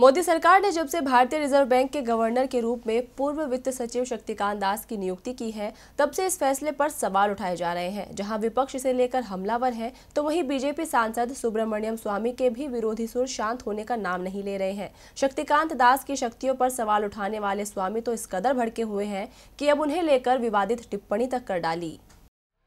मोदी सरकार ने जब से भारतीय रिजर्व बैंक के गवर्नर के रूप में पूर्व वित्त सचिव शक्तिकांत दास की नियुक्ति की है तब से इस फैसले पर सवाल उठाए जा रहे हैं जहां विपक्ष इसे लेकर हमलावर है तो वहीं बीजेपी सांसद सुब्रमण्यम स्वामी के भी विरोधी सुर शांत होने का नाम नहीं ले रहे हैं शक्तिकांत दास की शक्तियों पर सवाल उठाने वाले स्वामी तो इस कदर भड़के हुए हैं कि अब उन्हें लेकर विवादित टिप्पणी तक कर डाली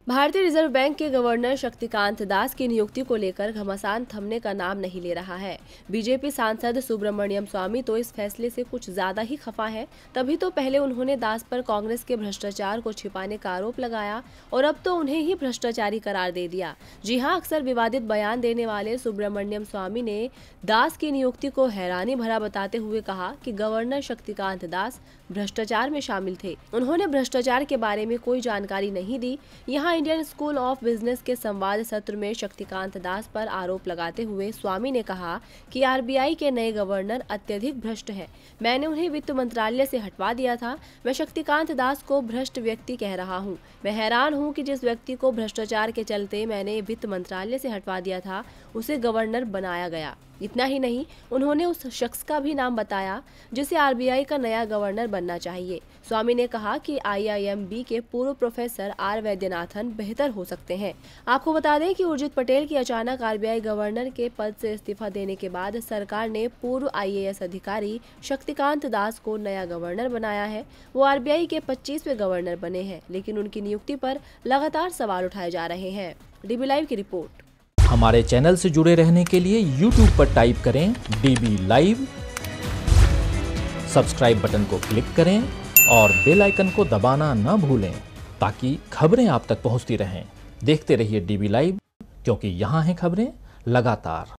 भारतीय रिजर्व बैंक के गवर्नर शक्तिकांत दास की नियुक्ति को लेकर घमासान थमने का नाम नहीं ले रहा है बीजेपी सांसद सुब्रमण्यम स्वामी तो इस फैसले से कुछ ज्यादा ही खफा हैं। तभी तो पहले उन्होंने दास पर कांग्रेस के भ्रष्टाचार को छिपाने का आरोप लगाया और अब तो उन्हें ही भ्रष्टाचारी करार दे दिया जी हाँ अक्सर विवादित बयान देने वाले सुब्रमण्यम स्वामी ने दास की नियुक्ति को हैरानी भरा बताते हुए कहा की गवर्नर शक्तिकांत दास भ्रष्टाचार में शामिल थे उन्होंने भ्रष्टाचार के बारे में कोई जानकारी नहीं दी यहाँ जहां इंडियन स्कूल ऑफ बिजनेस के संवाद सत्र में शक्तिकांत दास पर आरोप लगाते हुए स्वामी ने कहा कि आरबीआई के नए गवर्नर अत्यधिक भ्रष्ट हैं मैंने उन्हें वित्त मंत्रालय से हटवा दिया था मैं शक्तिकांत दास को भ्रष्ट व्यक्ति कह रहा हूं मैं हैरान हूं कि जिस व्यक्ति को भ्रष्टाचार के चलते मैंने वित्त मंत्रालय से हटवा दिया था उसे गवर्नर बनाया गया इतना ही नहीं उन्होंने उस शख्स का भी नाम बताया जिसे आरबीआई का नया गवर्नर बनना चाहिए स्वामी ने कहा कि आईआईएमबी के पूर्व प्रोफेसर आर वैद्यनाथन संगठन बेहतर हो सकते हैं आपको बता दें कि उर्जित पटेल की अचानक आरबीआई गवर्नर के पद से इस्तीफा देने के बाद सरकार ने पूर्व आईएएस अधिकारी शक्तिकांत दास को नया गवर्नर बनाया है वो आरबीआई के पच्चीसवे गवर्नर बने हैं लेकिन उनकी नियुक्ति पर लगातार सवाल उठाए जा रहे हैं डीबी लाइव की रिपोर्ट हमारे चैनल से जुड़े रहने के लिए यूट्यूब पर टाइप करें डीबी लाइव सब्सक्राइब बटन को क्लिक करें और बेल आइकन को दबाना न भूलें ताकि खबरें आप तक पहुंचती रहें देखते रहिए डीबी लाइव क्योंकि यहाँ हैं खबरें लगातार